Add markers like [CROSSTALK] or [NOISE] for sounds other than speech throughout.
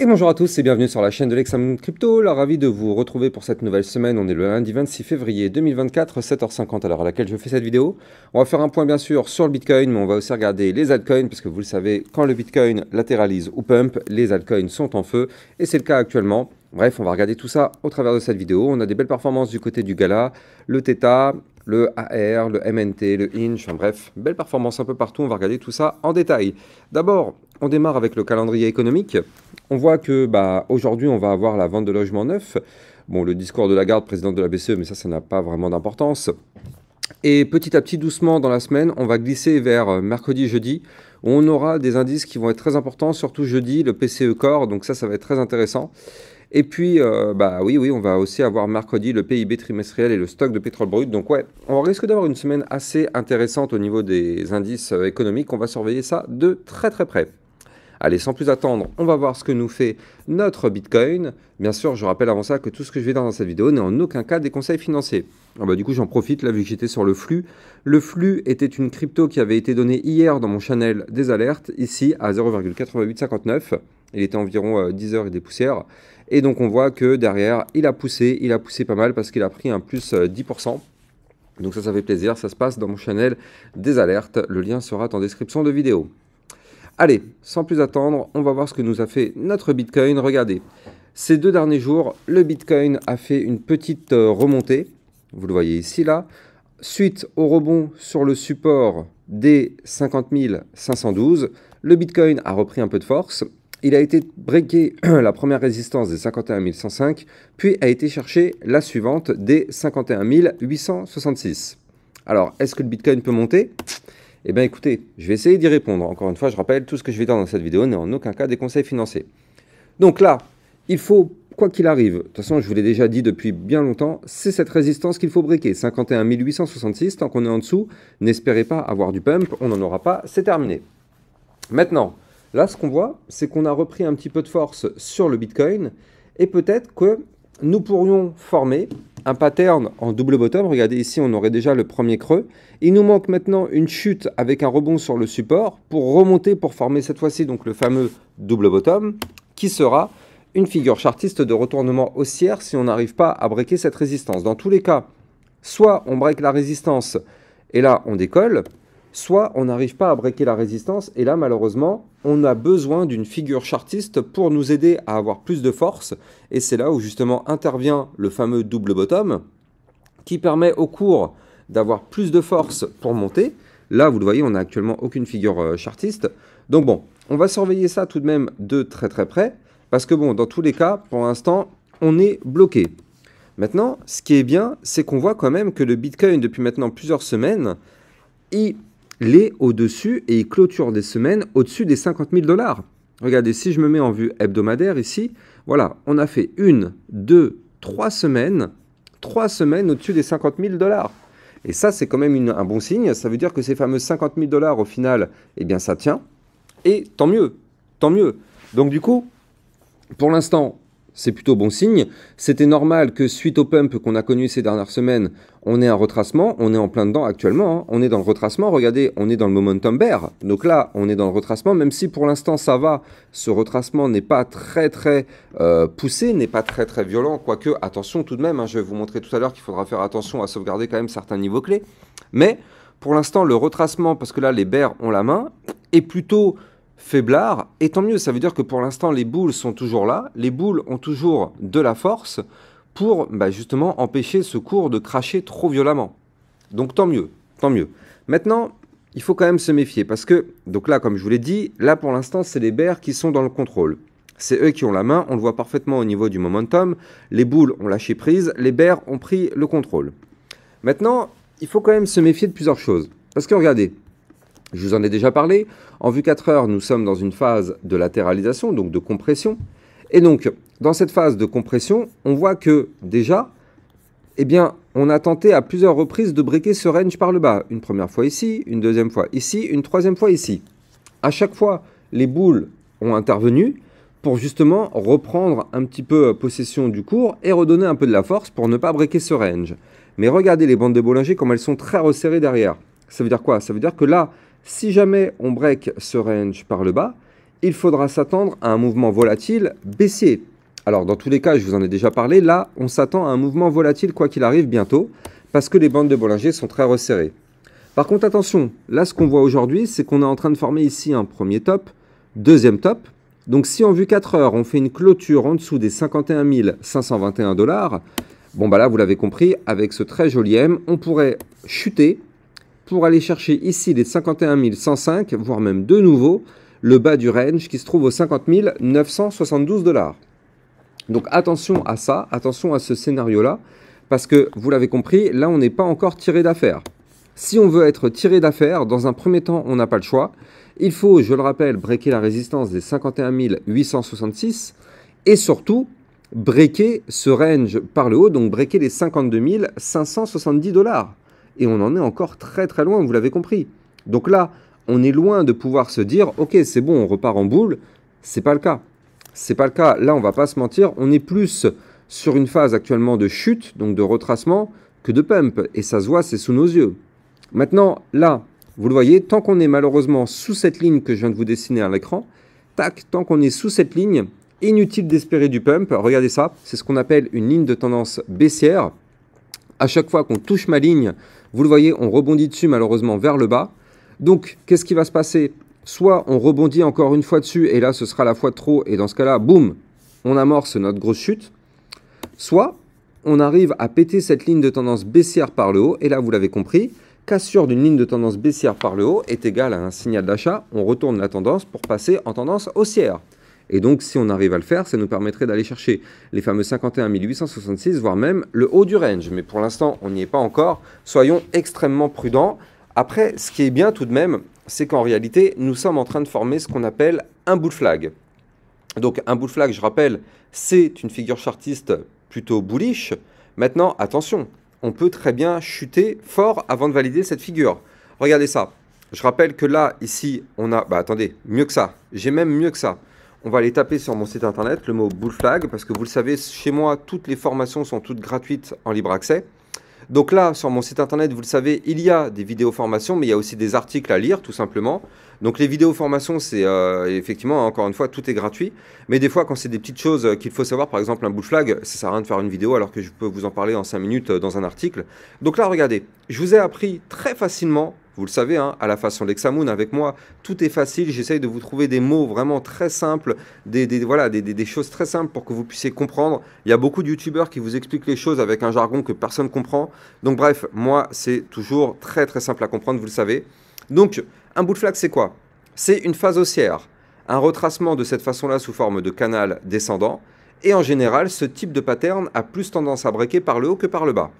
Et bonjour à tous et bienvenue sur la chaîne de l'exam Crypto. La ravi de vous retrouver pour cette nouvelle semaine. On est le lundi 26 février 2024, 7h50 à l'heure à laquelle je fais cette vidéo. On va faire un point bien sûr sur le Bitcoin, mais on va aussi regarder les altcoins parce que vous le savez, quand le Bitcoin latéralise ou pump, les altcoins sont en feu et c'est le cas actuellement. Bref, on va regarder tout ça au travers de cette vidéo. On a des belles performances du côté du Gala, le Theta, le AR, le MNT, le Inch, bref, belles performances un peu partout, on va regarder tout ça en détail. D'abord, on démarre avec le calendrier économique. On voit que bah, aujourd'hui, on va avoir la vente de logements neufs. Bon, le discours de la garde présidente de la BCE, mais ça, ça n'a pas vraiment d'importance. Et petit à petit, doucement dans la semaine, on va glisser vers euh, mercredi, jeudi, où on aura des indices qui vont être très importants, surtout jeudi, le PCE Core, donc ça, ça va être très intéressant. Et puis, euh, bah oui, oui, on va aussi avoir mercredi le PIB trimestriel et le stock de pétrole brut. Donc ouais, on risque d'avoir une semaine assez intéressante au niveau des indices euh, économiques. On va surveiller ça de très très près. Allez, sans plus attendre, on va voir ce que nous fait notre Bitcoin. Bien sûr, je rappelle avant ça que tout ce que je vais dire dans cette vidéo n'est en aucun cas des conseils financiers. Ah bah, du coup, j'en profite, là, vu que j'étais sur le flux. Le flux était une crypto qui avait été donnée hier dans mon channel des alertes, ici à 0,8859. Il était environ 10 euh, heures et des poussières. Et donc, on voit que derrière, il a poussé, il a poussé pas mal parce qu'il a pris un plus 10%. Euh, donc ça, ça fait plaisir, ça se passe dans mon channel des alertes, le lien sera en description de vidéo. Allez, sans plus attendre, on va voir ce que nous a fait notre Bitcoin. Regardez, ces deux derniers jours, le Bitcoin a fait une petite euh, remontée. Vous le voyez ici, là. Suite au rebond sur le support des 50 512, le Bitcoin a repris un peu de force. Il a été breaké [CLEARS THROAT] la première résistance des 51 105, puis a été cherché la suivante des 51 866. Alors, est-ce que le Bitcoin peut monter eh bien écoutez, je vais essayer d'y répondre. Encore une fois, je rappelle, tout ce que je vais dire dans cette vidéo n'est en aucun cas des conseils financiers. Donc là, il faut, quoi qu'il arrive, de toute façon je vous l'ai déjà dit depuis bien longtemps, c'est cette résistance qu'il faut briquer. 51 866, tant qu'on est en dessous, n'espérez pas avoir du pump, on n'en aura pas, c'est terminé. Maintenant, là ce qu'on voit, c'est qu'on a repris un petit peu de force sur le Bitcoin, et peut-être que nous pourrions former un pattern en double bottom. Regardez ici, on aurait déjà le premier creux. Il nous manque maintenant une chute avec un rebond sur le support pour remonter, pour former cette fois-ci donc le fameux double bottom, qui sera une figure chartiste de retournement haussière si on n'arrive pas à breaker cette résistance. Dans tous les cas, soit on break la résistance et là on décolle, soit on n'arrive pas à breaker la résistance et là malheureusement on a besoin d'une figure chartiste pour nous aider à avoir plus de force, et c'est là où justement intervient le fameux double bottom, qui permet au cours d'avoir plus de force pour monter. Là, vous le voyez, on n'a actuellement aucune figure euh, chartiste. Donc bon, on va surveiller ça tout de même de très très près, parce que bon, dans tous les cas, pour l'instant, on est bloqué. Maintenant, ce qui est bien, c'est qu'on voit quand même que le Bitcoin, depuis maintenant plusieurs semaines, il les au-dessus et il clôture des semaines au-dessus des 50 000 dollars. Regardez, si je me mets en vue hebdomadaire ici, voilà, on a fait une, deux, trois semaines, trois semaines au-dessus des 50 000 dollars. Et ça, c'est quand même un bon signe. Ça veut dire que ces fameux 50 000 dollars, au final, eh bien, ça tient. Et tant mieux, tant mieux. Donc, du coup, pour l'instant, c'est plutôt bon signe. C'était normal que suite au pump qu'on a connu ces dernières semaines, on ait un retracement. On est en plein dedans actuellement. Hein. On est dans le retracement. Regardez, on est dans le momentum bear. Donc là, on est dans le retracement. Même si pour l'instant ça va, ce retracement n'est pas très très euh, poussé, n'est pas très très violent. Quoique, attention tout de même. Hein, je vais vous montrer tout à l'heure qu'il faudra faire attention à sauvegarder quand même certains niveaux clés. Mais pour l'instant, le retracement, parce que là les bears ont la main, est plutôt faiblard, et tant mieux, ça veut dire que pour l'instant les boules sont toujours là, les boules ont toujours de la force pour bah, justement empêcher ce cours de cracher trop violemment. Donc tant mieux, tant mieux. Maintenant, il faut quand même se méfier parce que, donc là, comme je vous l'ai dit, là pour l'instant, c'est les bears qui sont dans le contrôle. C'est eux qui ont la main, on le voit parfaitement au niveau du momentum. Les boules ont lâché prise, les bears ont pris le contrôle. Maintenant, il faut quand même se méfier de plusieurs choses. Parce que regardez, je vous en ai déjà parlé. En vue 4 heures, nous sommes dans une phase de latéralisation, donc de compression. Et donc, dans cette phase de compression, on voit que déjà, eh bien, on a tenté à plusieurs reprises de briquer ce range par le bas. Une première fois ici, une deuxième fois ici, une troisième fois ici. À chaque fois, les boules ont intervenu pour justement reprendre un petit peu possession du cours et redonner un peu de la force pour ne pas briquer ce range. Mais regardez les bandes de Bollinger comme elles sont très resserrées derrière. Ça veut dire quoi Ça veut dire que là, si jamais on break ce range par le bas, il faudra s'attendre à un mouvement volatile baissier. Alors dans tous les cas, je vous en ai déjà parlé, là on s'attend à un mouvement volatile quoi qu'il arrive bientôt, parce que les bandes de Bollinger sont très resserrées. Par contre attention, là ce qu'on voit aujourd'hui, c'est qu'on est en train de former ici un premier top, deuxième top. Donc si en vue 4 heures, on fait une clôture en dessous des 51 521 dollars, bon bah là vous l'avez compris, avec ce très joli M, on pourrait chuter pour aller chercher ici les 51 105, voire même de nouveau, le bas du range qui se trouve aux 50 972 dollars. Donc attention à ça, attention à ce scénario-là, parce que vous l'avez compris, là on n'est pas encore tiré d'affaire. Si on veut être tiré d'affaire, dans un premier temps, on n'a pas le choix. Il faut, je le rappelle, breaker la résistance des 51 866 et surtout breaker ce range par le haut, donc breaker les 52 570 dollars et on en est encore très très loin, vous l'avez compris. Donc là, on est loin de pouvoir se dire, ok, c'est bon, on repart en boule. C'est pas le cas. C'est pas le cas. Là, on va pas se mentir, on est plus sur une phase actuellement de chute, donc de retracement, que de pump. Et ça se voit, c'est sous nos yeux. Maintenant, là, vous le voyez, tant qu'on est malheureusement sous cette ligne que je viens de vous dessiner à l'écran, tac, tant qu'on est sous cette ligne, inutile d'espérer du pump. Regardez ça, c'est ce qu'on appelle une ligne de tendance baissière à chaque fois qu'on touche ma ligne, vous le voyez, on rebondit dessus malheureusement vers le bas. Donc, qu'est-ce qui va se passer Soit on rebondit encore une fois dessus, et là ce sera la fois de trop, et dans ce cas-là, boum, on amorce notre grosse chute. Soit on arrive à péter cette ligne de tendance baissière par le haut, et là vous l'avez compris, cassure d'une ligne de tendance baissière par le haut est égale à un signal d'achat, on retourne la tendance pour passer en tendance haussière. Et donc, si on arrive à le faire, ça nous permettrait d'aller chercher les fameux 51 866, voire même le haut du range. Mais pour l'instant, on n'y est pas encore. Soyons extrêmement prudents. Après, ce qui est bien tout de même, c'est qu'en réalité, nous sommes en train de former ce qu'on appelle un bull flag. Donc, un bull flag, je rappelle, c'est une figure chartiste plutôt bullish. Maintenant, attention, on peut très bien chuter fort avant de valider cette figure. Regardez ça. Je rappelle que là, ici, on a... Bah attendez, mieux que ça. J'ai même mieux que ça on va aller taper sur mon site internet le mot Bullflag, parce que vous le savez, chez moi, toutes les formations sont toutes gratuites en libre accès. Donc là, sur mon site internet, vous le savez, il y a des vidéos formations, mais il y a aussi des articles à lire, tout simplement. Donc les vidéos formations, c'est euh, effectivement, encore une fois, tout est gratuit. Mais des fois, quand c'est des petites choses euh, qu'il faut savoir, par exemple un bush flag, ça sert à rien de faire une vidéo alors que je peux vous en parler en 5 minutes euh, dans un article. Donc là, regardez, je vous ai appris très facilement vous le savez, hein, à la façon Lexamoon avec moi, tout est facile. J'essaye de vous trouver des mots vraiment très simples, des, voilà, choses très simples pour que vous puissiez comprendre. Il y a beaucoup de youtubeurs qui vous expliquent les choses avec un jargon que personne ne comprend. Donc bref, moi, c'est toujours très très simple à comprendre, vous le savez. Donc, un bout de c'est quoi C'est une phase haussière, un retracement de cette façon-là sous forme de canal descendant, et en général, ce type de pattern a plus tendance à breaker par le haut que par le bas.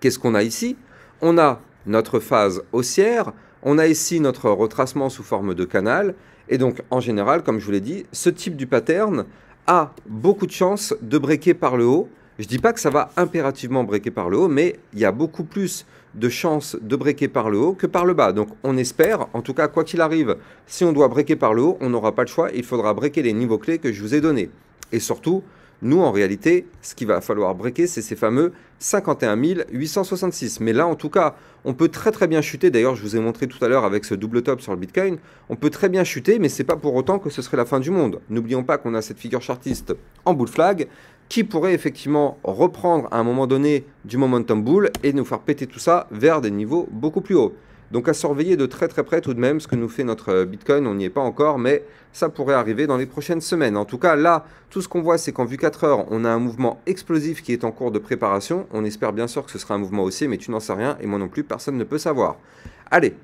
Qu'est-ce qu'on a ici On a notre phase haussière, on a ici notre retracement sous forme de canal, et donc en général, comme je vous l'ai dit, ce type du pattern a beaucoup de chances de breaker par le haut. Je ne dis pas que ça va impérativement breaker par le haut, mais il y a beaucoup plus de chance de breaker par le haut que par le bas. Donc on espère, en tout cas quoi qu'il arrive, si on doit breaker par le haut, on n'aura pas le choix, il faudra breaker les niveaux clés que je vous ai donnés. Et surtout, nous en réalité, ce qu'il va falloir breaker, c'est ces fameux 51 866. Mais là en tout cas, on peut très très bien chuter, d'ailleurs je vous ai montré tout à l'heure avec ce double top sur le Bitcoin, on peut très bien chuter, mais c'est pas pour autant que ce serait la fin du monde. N'oublions pas qu'on a cette figure chartiste en bull flag, qui pourrait effectivement reprendre à un moment donné du momentum bull et nous faire péter tout ça vers des niveaux beaucoup plus hauts. Donc à surveiller de très très près tout de même ce que nous fait notre euh, Bitcoin, on n'y est pas encore, mais ça pourrait arriver dans les prochaines semaines. En tout cas, là, tout ce qu'on voit, c'est qu'en vue 4 heures, on a un mouvement explosif qui est en cours de préparation. On espère bien sûr que ce sera un mouvement haussier, mais tu n'en sais rien, et moi non plus, personne ne peut savoir. Allez,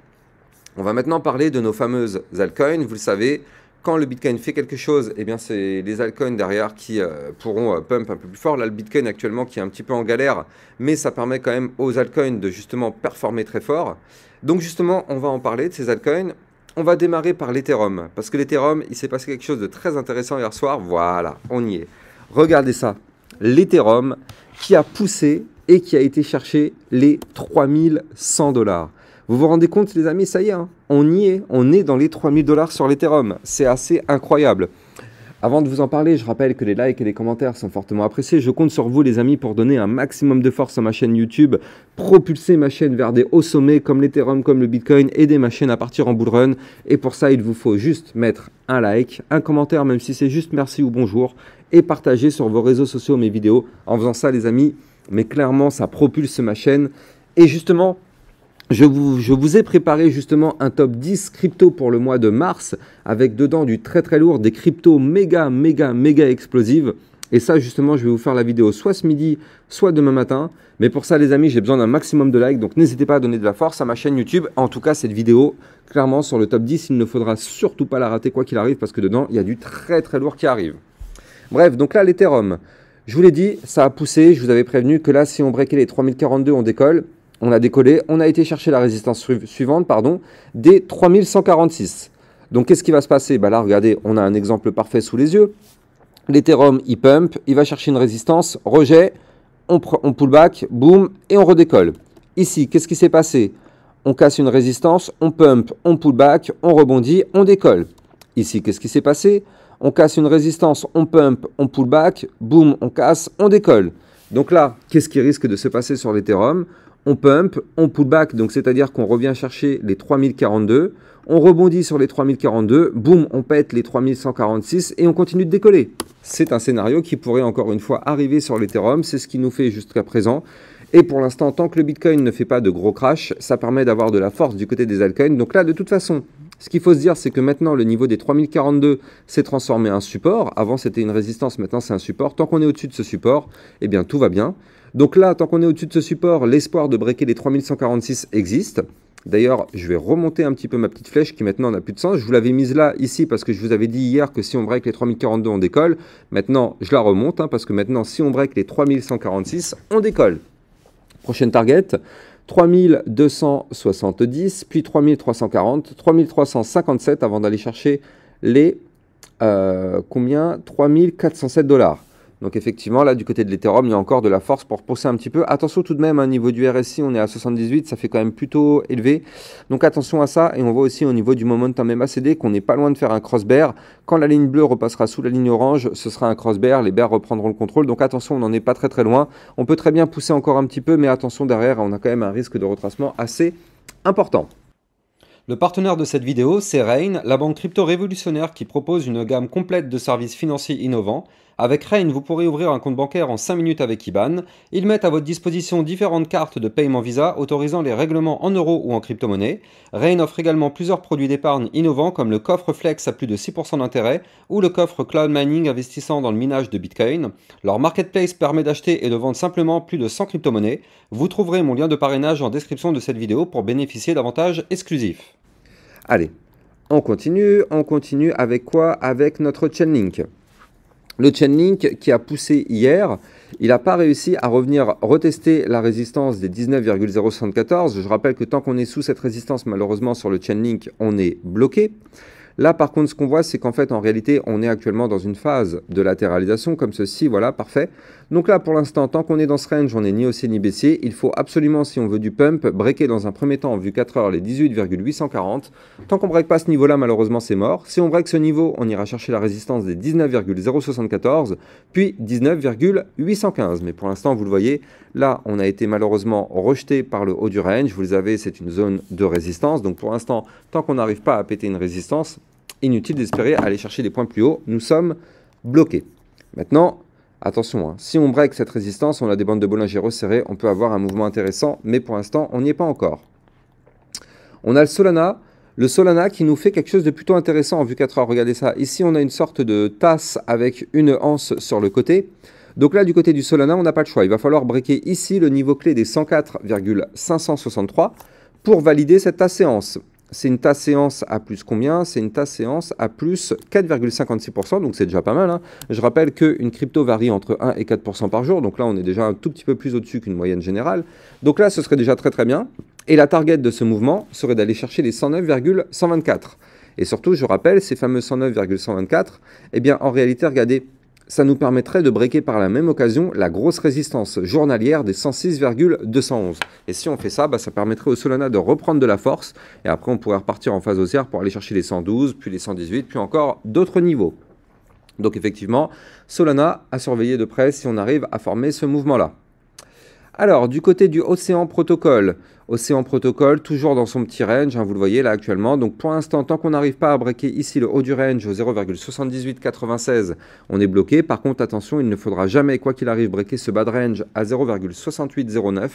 on va maintenant parler de nos fameuses altcoins. Vous le savez, quand le Bitcoin fait quelque chose, eh bien c'est les altcoins derrière qui euh, pourront euh, pump un peu plus fort. Là, le Bitcoin actuellement qui est un petit peu en galère, mais ça permet quand même aux altcoins de justement performer très fort. Donc justement, on va en parler de ces altcoins. On va démarrer par l'Ethereum, parce que l'Ethereum, il s'est passé quelque chose de très intéressant hier soir. Voilà, on y est. Regardez ça. L'Ethereum qui a poussé et qui a été chercher les 3100 dollars. Vous vous rendez compte, les amis, ça y est, hein. on y est, on est dans les 3000 dollars sur l'Ethereum. C'est assez incroyable. Avant de vous en parler, je rappelle que les likes et les commentaires sont fortement appréciés. Je compte sur vous, les amis, pour donner un maximum de force à ma chaîne YouTube, propulser ma chaîne vers des hauts sommets comme l'Ethereum, comme le Bitcoin, aider ma chaîne à partir en bull run. Et pour ça, il vous faut juste mettre un like, un commentaire, même si c'est juste merci ou bonjour, et partager sur vos réseaux sociaux mes vidéos. En faisant ça, les amis, mais clairement, ça propulse ma chaîne. Et justement, je vous, je vous, ai préparé justement un top 10 crypto pour le mois de mars, avec dedans du très très lourd, des cryptos méga, méga, méga explosives. Et ça, justement, je vais vous faire la vidéo soit ce midi, soit demain matin. Mais pour ça, les amis, j'ai besoin d'un maximum de likes, donc n'hésitez pas à donner de la force à ma chaîne YouTube. En tout cas, cette vidéo, clairement, sur le top 10, il ne faudra surtout pas la rater quoi qu'il arrive, parce que dedans, il y a du très très lourd qui arrive. Bref, donc là, l'Ethereum. Je vous l'ai dit, ça a poussé, je vous avais prévenu que là, si on breakait les 3042, on décolle on a décollé, on a été chercher la résistance suivante, pardon, des 3146. Donc qu'est-ce qui va se passer bah Là, regardez, on a un exemple parfait sous les yeux. L'Ethereum, il pump, il va chercher une résistance, rejet, on, on pull back, boom, et on redécolle. Ici, qu'est-ce qui s'est passé On casse une résistance, on pump, on pull back, on rebondit, on décolle. Ici, qu'est-ce qui s'est passé On casse une résistance, on pump, on pull back, boom, on casse, on décolle. Donc là, qu'est-ce qui risque de se passer sur l'Ethereum on pump, on back, donc c'est-à-dire qu'on revient chercher les 3042, on rebondit sur les 3042, boum, on pète les 3146 et on continue de décoller. C'est un scénario qui pourrait encore une fois arriver sur l'Ethereum, c'est ce qui nous fait jusqu'à présent. Et pour l'instant, tant que le Bitcoin ne fait pas de gros crash, ça permet d'avoir de la force du côté des altcoins. Donc là, de toute façon, ce qu'il faut se dire, c'est que maintenant, le niveau des 3042 s'est transformé en support. Avant, c'était une résistance, maintenant, c'est un support. Tant qu'on est au-dessus de ce support, eh bien, tout va bien. Donc là, tant qu'on est au-dessus de ce support, l'espoir de breaker les 3146 existe. D'ailleurs, je vais remonter un petit peu ma petite flèche qui maintenant n'a plus de sens. Je vous l'avais mise là, ici, parce que je vous avais dit hier que si on break les 3042, on décolle. Maintenant, je la remonte, hein, parce que maintenant, si on break les 3146, on décolle. Prochaine target, 3270, puis 3340, 3357 avant d'aller chercher les... Euh, combien 3407 dollars. Donc effectivement, là, du côté de l'Ethereum, il y a encore de la force pour pousser un petit peu. Attention tout de même, au hein, niveau du RSI, on est à 78, ça fait quand même plutôt élevé. Donc attention à ça, et on voit aussi au niveau du momentum MACD qu'on n'est pas loin de faire un cross bear. Quand la ligne bleue repassera sous la ligne orange, ce sera un cross bear, les bears reprendront le contrôle. Donc attention, on n'en est pas très très loin. On peut très bien pousser encore un petit peu, mais attention derrière, on a quand même un risque de retracement assez important. Le partenaire de cette vidéo, c'est Rain, la banque crypto révolutionnaire qui propose une gamme complète de services financiers innovants avec Rain, vous pourrez ouvrir un compte bancaire en 5 minutes avec IBAN. Ils mettent à votre disposition différentes cartes de paiement Visa autorisant les règlements en euros ou en crypto-monnaie. Rain offre également plusieurs produits d'épargne innovants comme le coffre Flex à plus de 6% d'intérêt ou le coffre Cloud Mining investissant dans le minage de Bitcoin. Leur marketplace permet d'acheter et de vendre simplement plus de 100 crypto-monnaies. Vous trouverez mon lien de parrainage en description de cette vidéo pour bénéficier d'avantages exclusifs. Allez, on continue, on continue avec quoi Avec notre Chainlink le Chainlink qui a poussé hier, il n'a pas réussi à revenir retester la résistance des 19,074. Je rappelle que tant qu'on est sous cette résistance, malheureusement, sur le Chainlink, on est bloqué. Là, par contre, ce qu'on voit, c'est qu'en fait, en réalité, on est actuellement dans une phase de latéralisation comme ceci. Voilà, parfait. Donc là, pour l'instant, tant qu'on est dans ce range, on n'est ni haussier ni baissier. Il faut absolument, si on veut du pump, breaker dans un premier temps en vue 4 heures les 18,840. Tant qu'on break pas ce niveau-là, malheureusement, c'est mort. Si on break ce niveau, on ira chercher la résistance des 19,074, puis 19,815. Mais pour l'instant, vous le voyez, là, on a été malheureusement rejeté par le haut du range. Vous le savez, c'est une zone de résistance. Donc pour l'instant, tant qu'on n'arrive pas à péter une résistance, inutile d'espérer aller chercher des points plus hauts. Nous sommes bloqués. Maintenant, attention, hein. si on break cette résistance, on a des bandes de Bollinger resserrées, on peut avoir un mouvement intéressant, mais pour l'instant, on n'y est pas encore. On a le Solana. Le Solana qui nous fait quelque chose de plutôt intéressant en vue 4 heures. Regardez ça. Ici, on a une sorte de tasse avec une anse sur le côté. Donc là, du côté du Solana, on n'a pas le choix. Il va falloir breaker ici le niveau clé des 104,563 pour valider cette tasse-séance c'est une tasse séance à plus combien C'est une tasse séance à plus 4,56%, donc c'est déjà pas mal. Hein. Je rappelle qu'une crypto varie entre 1 et 4% par jour, donc là on est déjà un tout petit peu plus au-dessus qu'une moyenne générale. Donc là ce serait déjà très très bien. Et la target de ce mouvement serait d'aller chercher les 109,124. Et surtout, je rappelle, ces fameux 109,124, eh bien en réalité, regardez, ça nous permettrait de breaker par la même occasion la grosse résistance journalière des 106,211. Et si on fait ça, bah, ça permettrait au Solana de reprendre de la force, et après on pourrait repartir en phase haussière pour aller chercher les 112, puis les 118, puis encore d'autres niveaux. Donc effectivement, Solana a surveillé de près si on arrive à former ce mouvement-là. Alors, du côté du Océan protocole, Océan protocole toujours dans son petit range, hein, vous le voyez là actuellement. Donc pour l'instant, tant qu'on n'arrive pas à breaker ici le haut du range au 0,7896, on est bloqué. Par contre, attention, il ne faudra jamais, quoi qu'il arrive, breaker ce bas de range à 0,6809,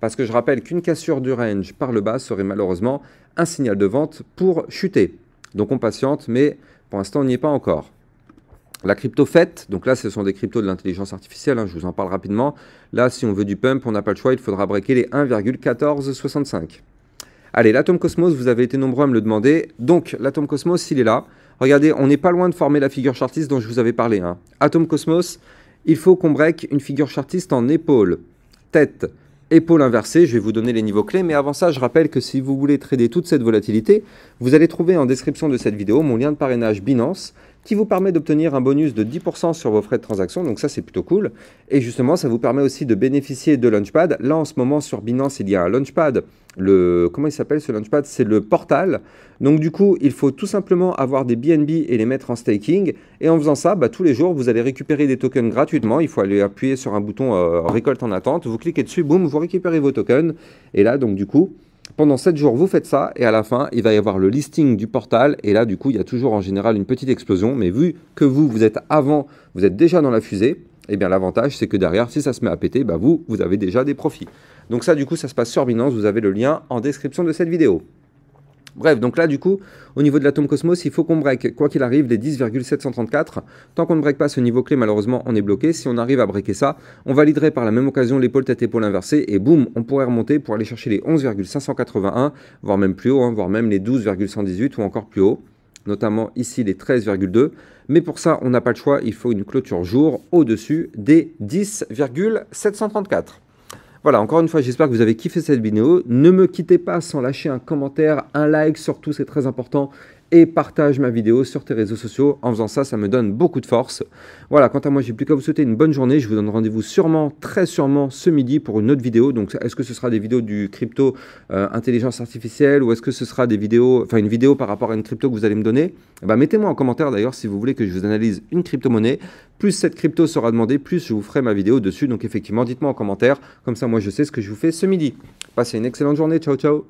parce que je rappelle qu'une cassure du range par le bas serait malheureusement un signal de vente pour chuter. Donc on patiente, mais pour l'instant, on n'y est pas encore. La crypto donc là, ce sont des cryptos de l'intelligence artificielle, hein, je vous en parle rapidement. Là, si on veut du pump, on n'a pas le choix, il faudra breaker les 1,1465. Allez, l'atome Cosmos, vous avez été nombreux à me le demander. Donc, l'atome Cosmos, il est là. Regardez, on n'est pas loin de former la figure chartiste dont je vous avais parlé. Hein. Atome Atom Cosmos, il faut qu'on break une figure chartiste en épaule, tête, épaule inversée. Je vais vous donner les niveaux clés, mais avant ça, je rappelle que si vous voulez trader toute cette volatilité, vous allez trouver en description de cette vidéo mon lien de parrainage Binance qui vous permet d'obtenir un bonus de 10% sur vos frais de transaction. Donc ça, c'est plutôt cool. Et justement, ça vous permet aussi de bénéficier de Launchpad. Là, en ce moment, sur Binance, il y a un Launchpad. Le, comment il s'appelle ce Launchpad C'est le portal. Donc du coup, il faut tout simplement avoir des BNB et les mettre en staking. Et en faisant ça, bah, tous les jours, vous allez récupérer des tokens gratuitement. Il faut aller appuyer sur un bouton euh, récolte en attente. Vous cliquez dessus, boum, vous récupérez vos tokens. Et là, donc du coup, pendant 7 jours, vous faites ça, et à la fin, il va y avoir le listing du portal, et là, du coup, il y a toujours en général une petite explosion, mais vu que vous, vous êtes avant, vous êtes déjà dans la fusée, eh bien l'avantage, c'est que derrière, si ça se met à péter, bah, vous, vous avez déjà des profits. Donc ça, du coup, ça se passe sur Binance, vous avez le lien en description de cette vidéo. Bref, donc là, du coup, au niveau de l'atome Cosmos, il faut qu'on break, quoi qu'il arrive, les 10,734. Tant qu'on ne break pas ce niveau clé, malheureusement, on est bloqué. Si on arrive à breaker ça, on validerait par la même occasion l'épaule tête-épaule inversée, et boum, on pourrait remonter pour aller chercher les 11,581, voire même plus haut, hein, voire même les 12,118 ou encore plus haut notamment ici les 13,2. Mais pour ça, on n'a pas le choix, il faut une clôture jour au-dessus des 10,734. Voilà, encore une fois, j'espère que vous avez kiffé cette vidéo. Ne me quittez pas sans lâcher un commentaire, un like, surtout, c'est très important et partage ma vidéo sur tes réseaux sociaux. En faisant ça, ça me donne beaucoup de force. Voilà, quant à moi, j'ai plus qu'à vous souhaiter une bonne journée. Je vous donne rendez-vous sûrement, très sûrement, ce midi pour une autre vidéo. Donc, est-ce que ce sera des vidéos du crypto euh, intelligence artificielle ou est-ce que ce sera des vidéos, enfin une vidéo par rapport à une crypto que vous allez me donner eh ben, Mettez-moi en commentaire d'ailleurs si vous voulez que je vous analyse une crypto-monnaie. Plus cette crypto sera demandée, plus je vous ferai ma vidéo dessus. Donc, effectivement, dites-moi en commentaire. Comme ça, moi, je sais ce que je vous fais ce midi. Passez une excellente journée. Ciao, ciao